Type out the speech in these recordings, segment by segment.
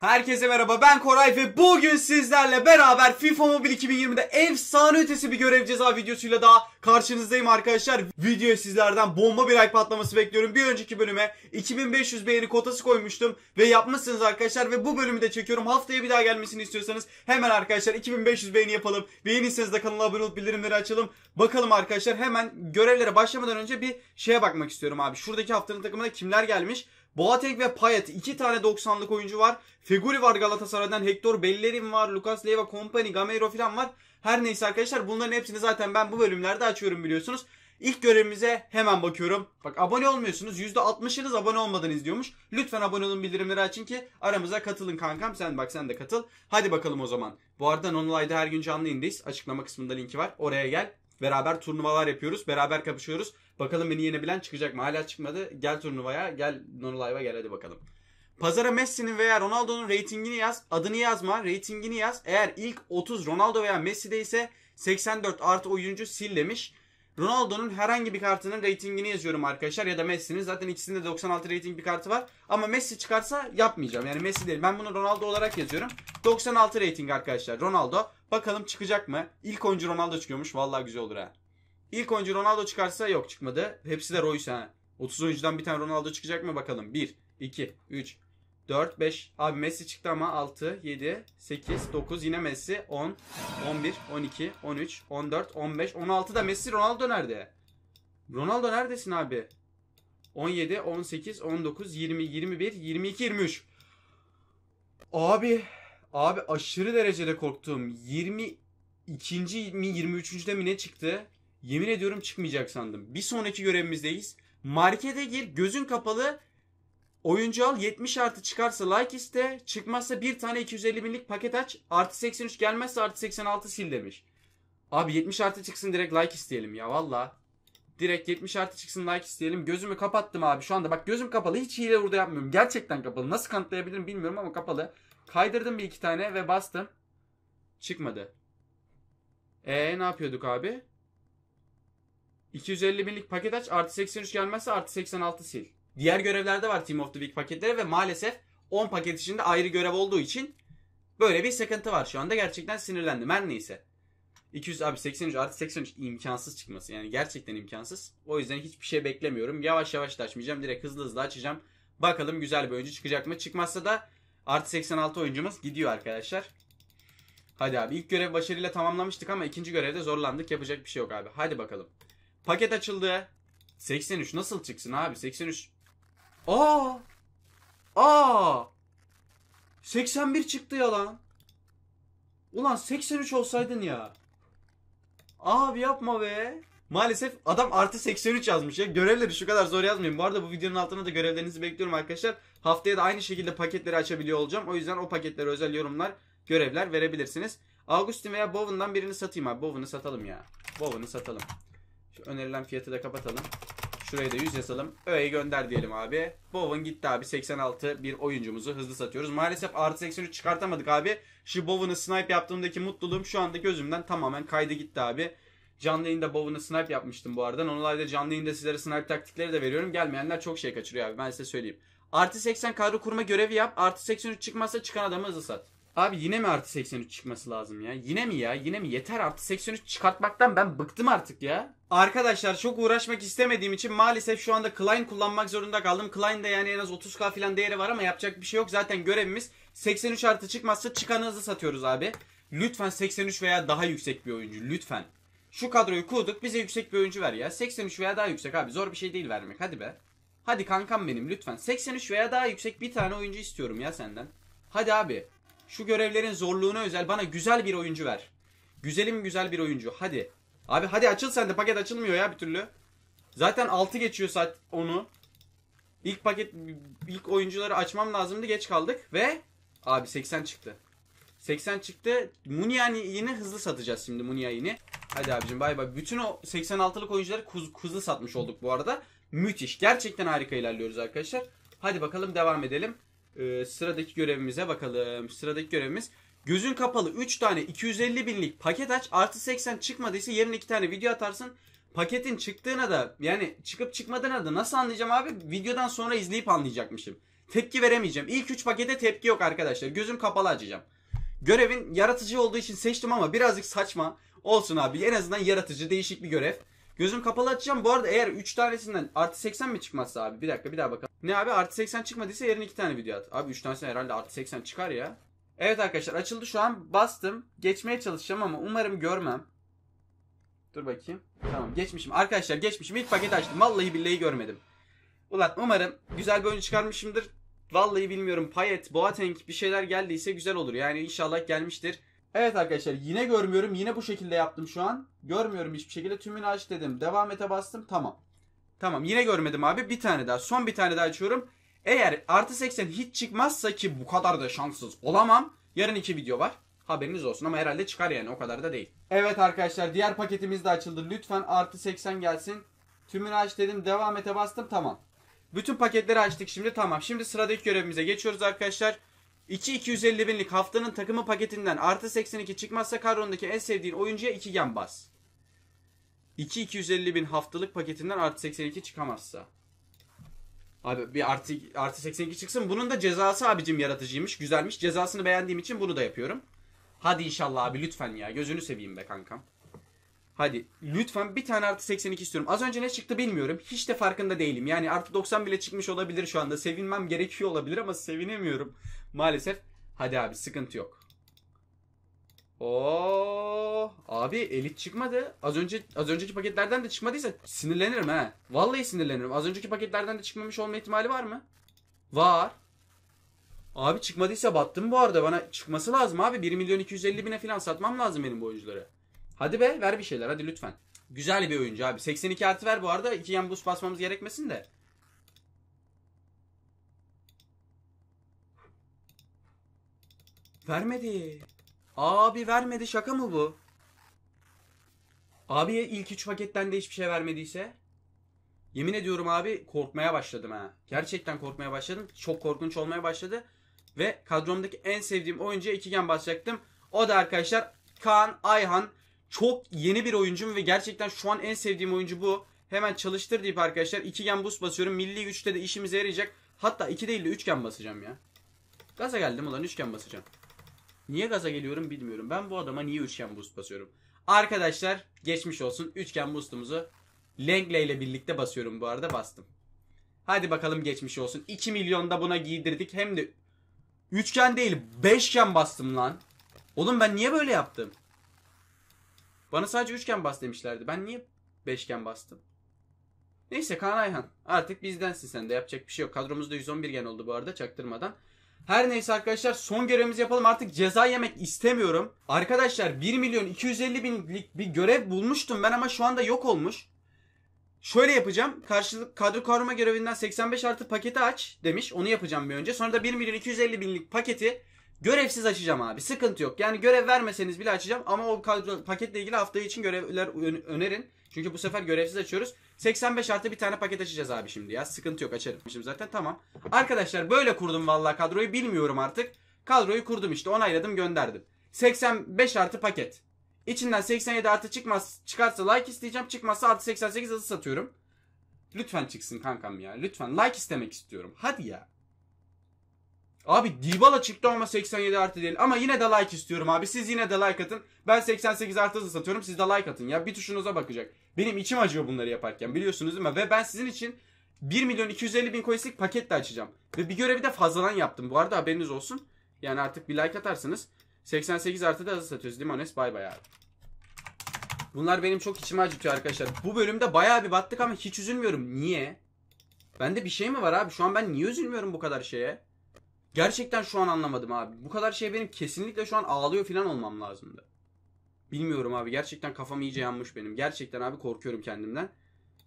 Herkese merhaba ben Koray ve bugün sizlerle beraber FIFA Mobile 2020'de efsane ötesi bir görev ceza videosuyla daha karşınızdayım arkadaşlar. Videoya sizlerden bomba bir like patlaması bekliyorum. Bir önceki bölüme 2500 beğeni kotası koymuştum ve yapmışsınız arkadaşlar ve bu bölümü de çekiyorum. Haftaya bir daha gelmesini istiyorsanız hemen arkadaşlar 2500 beğeni yapalım. Beğenirseniz de kanala abone olup bildirimleri açalım. Bakalım arkadaşlar hemen görevlere başlamadan önce bir şeye bakmak istiyorum abi. Şuradaki haftanın takımına kimler gelmiş? Boateng ve Payet iki tane 90'lık oyuncu var. Figuri var Galatasaray'dan. Hector Bellerin var. Lucas Leiva, Company, Gamero falan var. Her neyse arkadaşlar bunların hepsini zaten ben bu bölümlerde açıyorum biliyorsunuz. İlk görevimize hemen bakıyorum. Bak abone olmuyorsunuz. %60'ınız abone olmadan izliyormuş. Lütfen abone olun bildirimleri açın ki aramıza katılın kankam. Sen bak sen de katıl. Hadi bakalım o zaman. Bu arada Nonline'da her gün canlı yayındayız. Açıklama kısmında linki var. Oraya gel. Beraber turnuvalar yapıyoruz. Beraber kapışıyoruz. Bakalım beni yenebilen çıkacak mı? Hala çıkmadı. Gel turnuvaya, gel Nonolive'a gel hadi bakalım. Pazara Messi'nin veya Ronaldo'nun reytingini yaz. Adını yazma, reytingini yaz. Eğer ilk 30 Ronaldo veya Messi'de ise 84 artı oyuncu sillemiş. Ronaldo'nun herhangi bir kartının reytingini yazıyorum arkadaşlar ya da Messi'nin. Zaten ikisinde 96 reyting bir kartı var. Ama Messi çıkarsa yapmayacağım. Yani Messi değil. Ben bunu Ronaldo olarak yazıyorum. 96 reyting arkadaşlar Ronaldo. Bakalım çıkacak mı? İlk oyuncu Ronaldo çıkıyormuş. Vallahi güzel olur ha. İlk oyuncu Ronaldo çıkarsa yok çıkmadı. Hepsi de Royce ha. 30 oyuncudan bir tane Ronaldo çıkacak mı bakalım. 1, 2, 3, 4, 5. Abi Messi çıktı ama 6, 7, 8, 9 yine Messi. 10, 11, 12, 13, 14, 15, 16 da Messi Ronaldo nerede? Ronaldo neredesin abi? 17, 18, 19, 20, 21, 22, 23. Abi, abi aşırı derecede korktum. 22. mi 23. de mi ne çıktı? Yemin ediyorum çıkmayacak sandım. Bir sonraki görevimizdeyiz. Markete gir gözün kapalı oyuncu al 70 artı çıkarsa like iste çıkmazsa bir tane 250 binlik paket aç artı 83 gelmezse artı 86 sil demiş. Abi 70 artı çıksın direkt like isteyelim ya valla. Direkt 70 artı çıksın like isteyelim. Gözümü kapattım abi şu anda. Bak gözüm kapalı. Hiç hile burada yapmıyorum. Gerçekten kapalı. Nasıl kanıtlayabilirim bilmiyorum ama kapalı. Kaydırdım bir iki tane ve bastım. Çıkmadı. E ne yapıyorduk abi? 250 binlik paket aç artı 83 gelmezse artı 86 sil. Diğer görevlerde var Team of the Week paketleri ve maalesef 10 paket içinde ayrı görev olduğu için böyle bir sıkıntı var şu anda. Gerçekten sinirlendim her neyse. 200 abi 83 artı 83 imkansız çıkması yani gerçekten imkansız. O yüzden hiçbir şey beklemiyorum. Yavaş yavaş da açmayacağım. Direkt hızlı hızlı açacağım. Bakalım güzel bir oyuncu çıkacak mı? Çıkmazsa da artı 86 oyuncumuz gidiyor arkadaşlar. Hadi abi ilk görev başarıyla tamamlamıştık ama ikinci görevde zorlandık. Yapacak bir şey yok abi. Hadi bakalım. Paket açıldı. 83 nasıl çıksın abi? 83. Aa! Aa! 81 çıktı ya lan. Ulan 83 olsaydın ya. Abi yapma be. Maalesef adam artı 83 yazmış ya. Görevleri şu kadar zor yazmayın. Bu arada bu videonun altına da görevlerinizi bekliyorum arkadaşlar. Haftaya da aynı şekilde paketleri açabiliyor olacağım. O yüzden o paketlere özel yorumlar, görevler verebilirsiniz. Augustin veya Bowen'dan birini satayım abi. Bowen'ı satalım ya. Bowen'ı satalım. Şu önerilen fiyatı da kapatalım. Şuraya da 100 yazalım. Ö'ye gönder diyelim abi. Bowen gitti abi. 86 bir oyuncumuzu hızlı satıyoruz. Maalesef artı 83 çıkartamadık abi. Şu Bowen'ı snipe yaptığımdaki mutluluğum şu anda gözümden tamamen kaydı gitti abi. Canlı yayında Bowen'ı snipe yapmıştım bu arada. Onlarda canlı yayında sizlere snipe taktikleri de veriyorum. Gelmeyenler çok şey kaçırıyor abi. Ben size söyleyeyim. Artı 80 kadro kurma görevi yap. Artı 83 çıkmazsa çıkan adamı hızlı sat. Abi yine mi artı 83 çıkması lazım ya? Yine mi ya? Yine mi? Yeter artı 83 çıkartmaktan ben bıktım artık ya. Arkadaşlar çok uğraşmak istemediğim için maalesef şu anda Klein kullanmak zorunda kaldım. Klein'de yani en az 30k falan değeri var ama yapacak bir şey yok. Zaten görevimiz 83 artı çıkmazsa çıkanı hızlı satıyoruz abi. Lütfen 83 veya daha yüksek bir oyuncu lütfen. Şu kadroyu kurduk bize yüksek bir oyuncu ver ya. 83 veya daha yüksek abi zor bir şey değil vermek hadi be. Hadi kankam benim lütfen. 83 veya daha yüksek bir tane oyuncu istiyorum ya senden. Hadi abi. Şu görevlerin zorluğuna özel bana güzel bir oyuncu ver. Güzelim güzel bir oyuncu hadi. Abi hadi açıl sen de paket açılmıyor ya bir türlü. Zaten 6 geçiyor saat onu. İlk paket ilk oyuncuları açmam lazımdı geç kaldık ve abi 80 çıktı. 80 çıktı. Muniani yine hızlı satacağız şimdi Muniani'ni. Hadi abicim bay bay. Bütün o 86'lık oyuncuları kuz, hızlı satmış olduk bu arada. Müthiş. Gerçekten harika ilerliyoruz arkadaşlar. Hadi bakalım devam edelim. Ee, sıradaki görevimize bakalım. Sıradaki görevimiz Gözün kapalı 3 tane 250 binlik paket aç. Artı 80 çıkmadıysa yerine 2 tane video atarsın. Paketin çıktığına da yani çıkıp çıkmadığına da nasıl anlayacağım abi? Videodan sonra izleyip anlayacakmışım. Tepki veremeyeceğim. İlk 3 pakete tepki yok arkadaşlar. Gözüm kapalı açacağım. Görevin yaratıcı olduğu için seçtim ama birazcık saçma. Olsun abi en azından yaratıcı değişik bir görev. Gözüm kapalı açacağım. Bu arada eğer 3 tanesinden artı 80 mi çıkmazsa abi? Bir dakika bir daha bakalım. Ne abi artı 80 çıkmadıysa yerine 2 tane video at. Abi 3 tanesi herhalde artı 80 çıkar ya. Evet arkadaşlar açıldı şu an. Bastım. Geçmeye çalışacağım ama umarım görmem. Dur bakayım. Tamam geçmişim. Arkadaşlar geçmişim. İlk paket açtım. Vallahi billahi görmedim. Ulan umarım güzel bir oyun çıkarmışımdır. Vallahi bilmiyorum. Payet, Boateng bir şeyler geldiyse güzel olur. Yani inşallah gelmiştir. Evet arkadaşlar yine görmüyorum. Yine bu şekilde yaptım şu an. Görmüyorum hiçbir şekilde. Tümünü aç dedim. Devam ete bastım. Tamam. Tamam yine görmedim abi. Bir tane daha. Son bir tane daha açıyorum. Eğer artı 80 hiç çıkmazsa ki bu kadar da şanssız olamam. Yarın iki video var. Haberiniz olsun ama herhalde çıkar yani o kadar da değil. Evet arkadaşlar diğer paketimiz de açıldı. Lütfen artı 80 gelsin. Tümünü aç dedim devam ete bastım tamam. Bütün paketleri açtık şimdi tamam. Şimdi sıradaki görevimize geçiyoruz arkadaşlar. 2 250 binlik haftanın takımı paketinden artı 82 çıkmazsa kadrondaki en sevdiğin oyuncuya 2 gen bas. 2 250 bin haftalık paketinden artı 82 çıkamazsa. Abi bir artı, artı 82 çıksın. Bunun da cezası abicim yaratıcıymış. Güzelmiş. Cezasını beğendiğim için bunu da yapıyorum. Hadi inşallah abi lütfen ya. Gözünü seveyim be kankam. Hadi lütfen bir tane artı 82 istiyorum. Az önce ne çıktı bilmiyorum. Hiç de farkında değilim. Yani artı 90 bile çıkmış olabilir şu anda. Sevinmem gerekiyor olabilir ama sevinemiyorum. Maalesef. Hadi abi sıkıntı yok. Oo oh! abi elit çıkmadı. Az önce az önceki paketlerden de çıkmadıysa sinirlenirim he. Vallahi sinirlenirim. Az önceki paketlerden de çıkmamış olma ihtimali var mı? Var. Abi çıkmadıysa battım bu arada. Bana çıkması lazım abi. 1 milyon 250 bine falan satmam lazım benim bu oyuncuları. Hadi be ver bir şeyler hadi lütfen. Güzel bir oyuncu abi. 82 artı ver bu arada. 2 yan buz basmamız gerekmesin de. Vermedi. Abi vermedi şaka mı bu? Abi ilk 3 paketten de hiçbir şey vermediyse? Yemin ediyorum abi korkmaya başladım ha. Gerçekten korkmaya başladım. Çok korkunç olmaya başladı. Ve kadromdaki en sevdiğim oyuncuya ikigen basacaktım. O da arkadaşlar Kaan Ayhan. Çok yeni bir oyuncum ve gerçekten şu an en sevdiğim oyuncu bu. Hemen çalıştır deyip arkadaşlar ikigen boost basıyorum. Milli güçte de işimize yarayacak. Hatta iki değil de üçgen basacağım ya. Gaza geldim ulan üçgen basacağım. Niye gaza geliyorum bilmiyorum. Ben bu adama niye üçgen boost basıyorum. Arkadaşlar geçmiş olsun. Üçgen boostumuzu Langley ile birlikte basıyorum bu arada bastım. Hadi bakalım geçmiş olsun. 2 milyonda buna giydirdik. Hem de üçgen değil beşgen bastım lan. Oğlum ben niye böyle yaptım? Bana sadece üçgen bas demişlerdi. Ben niye beşgen bastım? Neyse Kaan Ayhan artık bizdensin sen de yapacak bir şey yok. Kadromuzda 111 gen oldu bu arada çaktırmadan. Her neyse arkadaşlar son görevimizi yapalım. Artık ceza yemek istemiyorum. Arkadaşlar 1 milyon 250 binlik bir görev bulmuştum ben ama şu anda yok olmuş. Şöyle yapacağım. Karşılık kadro koruma görevinden 85 artı paketi aç demiş. Onu yapacağım bir önce. Sonra da 1 milyon 250 binlik paketi görevsiz açacağım abi. Sıkıntı yok. Yani görev vermeseniz bile açacağım. Ama o kadro, paketle ilgili hafta için görevler önerin. Çünkü bu sefer görevsiz açıyoruz. 85 artı bir tane paket açacağız abi şimdi ya. Sıkıntı yok açarım. Şimdi zaten tamam. Arkadaşlar böyle kurdum vallahi kadroyu bilmiyorum artık. Kadroyu kurdum işte onayladım gönderdim. 85 artı paket. İçinden 87 artı çıkmaz, çıkarsa like isteyeceğim. Çıkmazsa artı 88 azı satıyorum. Lütfen çıksın kankam ya. Lütfen like istemek istiyorum. Hadi ya. Abi Dybala çıktı ama 87 artı değil. Ama yine de like istiyorum abi. Siz yine de like atın. Ben 88 artı hızlı satıyorum. Siz de like atın ya. Bir tuşunuza bakacak. Benim içim acıyor bunları yaparken biliyorsunuz değil mi? Ve ben sizin için 1 milyon 250 bin coinslik paket de açacağım. Ve bir görevi de fazladan yaptım. Bu arada haberiniz olsun. Yani artık bir like atarsanız 88 artı da hızlı satıyoruz. Limones bay bay abi. Bunlar benim çok içimi acıtıyor arkadaşlar. Bu bölümde bayağı bir battık ama hiç üzülmüyorum. Niye? Bende bir şey mi var abi? Şu an ben niye üzülmüyorum bu kadar şeye? Gerçekten şu an anlamadım abi. Bu kadar şey benim kesinlikle şu an ağlıyor falan olmam lazımdı. Bilmiyorum abi gerçekten kafam iyice yanmış benim. Gerçekten abi korkuyorum kendimden.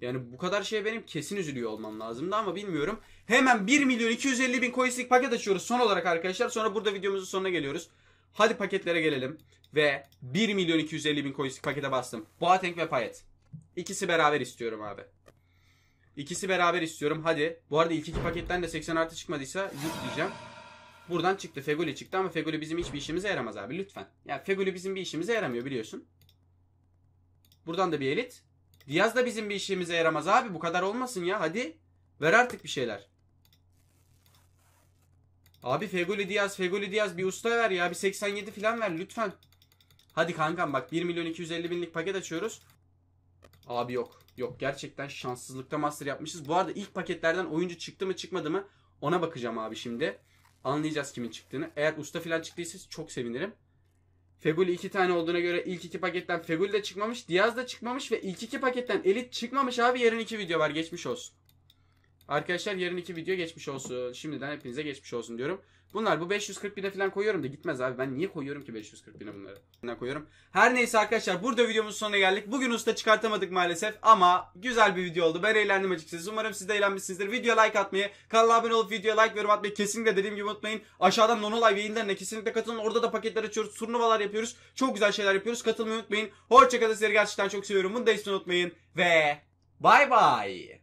Yani bu kadar şeye benim kesin üzülüyor olmam lazımdı ama bilmiyorum. Hemen 1 milyon 250 bin coinslik paket açıyoruz son olarak arkadaşlar. Sonra burada videomuzun sonuna geliyoruz. Hadi paketlere gelelim. Ve 1 milyon 250 bin coinslik pakete bastım. Boateng ve Payet. İkisi beraber istiyorum abi. İkisi beraber istiyorum. Hadi. Bu arada ilk iki paketten de 80 artı çıkmadıysa yük diyeceğim. Buradan çıktı. Fegoli çıktı ama Fegoli bizim hiçbir işimize yaramaz abi lütfen. Yani Fegoli bizim bir işimize yaramıyor biliyorsun. Buradan da bir elit. Diaz da bizim bir işimize yaramaz abi. Bu kadar olmasın ya hadi. Ver artık bir şeyler. Abi Fegoli Diaz, Fegoli Diaz bir usta ver ya. Bir 87 falan ver lütfen. Hadi kankam bak 1 milyon 250 binlik paket açıyoruz. Abi yok. Yok gerçekten şanssızlıkta master yapmışız. Bu arada ilk paketlerden oyuncu çıktı mı çıkmadı mı ona bakacağım abi şimdi. Anlayacağız kimin çıktığını. Eğer usta filan çıktıysa çok sevinirim. Feguli iki tane olduğuna göre ilk iki paketten Feguli de çıkmamış. Diaz da çıkmamış ve ilk iki paketten Elit çıkmamış abi. Yarın iki video var. Geçmiş olsun. Arkadaşlar yarın iki video geçmiş olsun. Şimdiden hepinize geçmiş olsun diyorum. Bunlar bu 540 bine falan koyuyorum da gitmez abi. Ben niye koyuyorum ki 540 bine bunları? Ben koyuyorum. Her neyse arkadaşlar burada videomuzun sonuna geldik. Bugün usta çıkartamadık maalesef ama güzel bir video oldu. Ben eğlendim açıkçası. Umarım siz de eğlenmişsinizdir. Video like atmayı, kanala abone olup videoya like ve yorum atmayı kesinlikle dediğim gibi unutmayın. Aşağıdan Nonolay yayınlarına kesinlikle katılın. Orada da paketler açıyoruz. Turnuvalar yapıyoruz. Çok güzel şeyler yapıyoruz. Katılmayı unutmayın. Hoşçakalın. Sizleri gerçekten çok seviyorum. Bunu da hiç unutmayın. Ve bay bay.